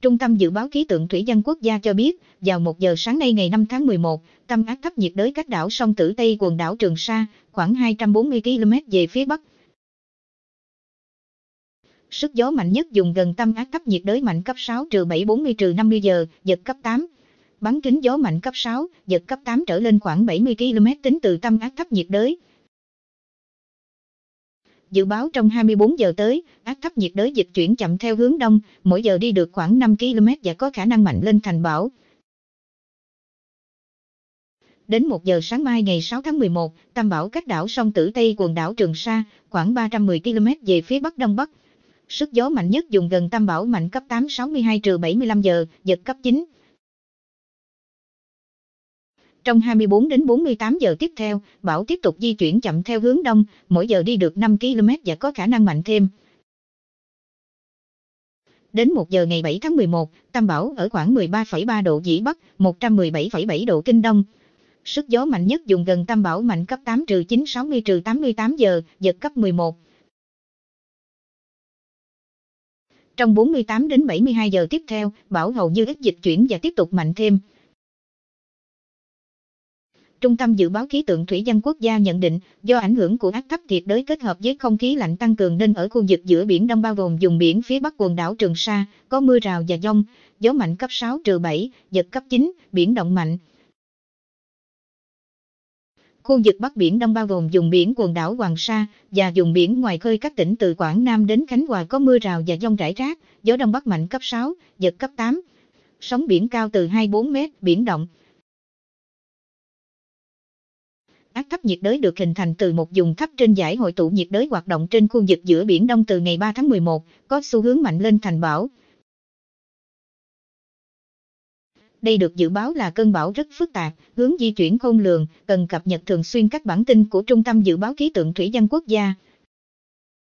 Trung tâm Dự báo Khí tượng Thủy văn Quốc gia cho biết, vào 1 giờ sáng nay ngày 5 tháng 11, tâm áp thấp nhiệt đới cách đảo sông Tử Tây quần đảo Trường Sa, khoảng 240 km về phía Bắc. Sức gió mạnh nhất dùng gần tâm áp thấp nhiệt đới mạnh cấp 6 trừ 40 trừ 50 giờ, giật cấp 8. Bán kính gió mạnh cấp 6, giật cấp 8 trở lên khoảng 70 km tính từ tâm áp thấp nhiệt đới, Dự báo trong 24 giờ tới, áp thấp nhiệt đới dịch chuyển chậm theo hướng đông, mỗi giờ đi được khoảng 5 km và có khả năng mạnh lên thành bão. Đến 1 giờ sáng mai ngày 6 tháng 11, tâm bão cách đảo sông Tử Tây quần đảo Trường Sa, khoảng 310 km về phía bắc đông bắc. Sức gió mạnh nhất dùng gần tâm bão mạnh cấp 8 62 trừ 75 giờ, giật cấp 9. Trong 24 đến 48 giờ tiếp theo, bão tiếp tục di chuyển chậm theo hướng đông, mỗi giờ đi được 5 km và có khả năng mạnh thêm. Đến 1 giờ ngày 7 tháng 11, tâm bão ở khoảng 13,3 độ Vĩ Bắc, 117,7 độ Kinh Đông. Sức gió mạnh nhất dùng gần tâm bão mạnh cấp 8 trừ 9 60 trừ 88 giờ, giật cấp 11. Trong 48 đến 72 giờ tiếp theo, bão hầu như ít dịch chuyển và tiếp tục mạnh thêm. Trung tâm Dự báo Khí tượng Thủy văn Quốc gia nhận định, do ảnh hưởng của áp thấp nhiệt đới kết hợp với không khí lạnh tăng cường nên ở khu vực giữa Biển Đông bao gồm vùng biển phía bắc quần đảo Trường Sa, có mưa rào và dông, gió mạnh cấp 6 trừ 7, giật cấp 9, biển động mạnh. Khu vực Bắc Biển Đông bao gồm vùng biển quần đảo Hoàng Sa và vùng biển ngoài khơi các tỉnh từ Quảng Nam đến Khánh Hòa có mưa rào và dông rải rác, gió Đông Bắc mạnh cấp 6, giật cấp 8. Sóng biển cao từ 2-4 mét, biển động. thấp nhiệt đới được hình thành từ một vùng thấp trên giải hội tụ nhiệt đới hoạt động trên khu vực giữa Biển Đông từ ngày 3 tháng 11, có xu hướng mạnh lên thành bão. Đây được dự báo là cơn bão rất phức tạp, hướng di chuyển khôn lường, cần cập nhật thường xuyên các bản tin của Trung tâm Dự báo Khí tượng Thủy văn Quốc gia.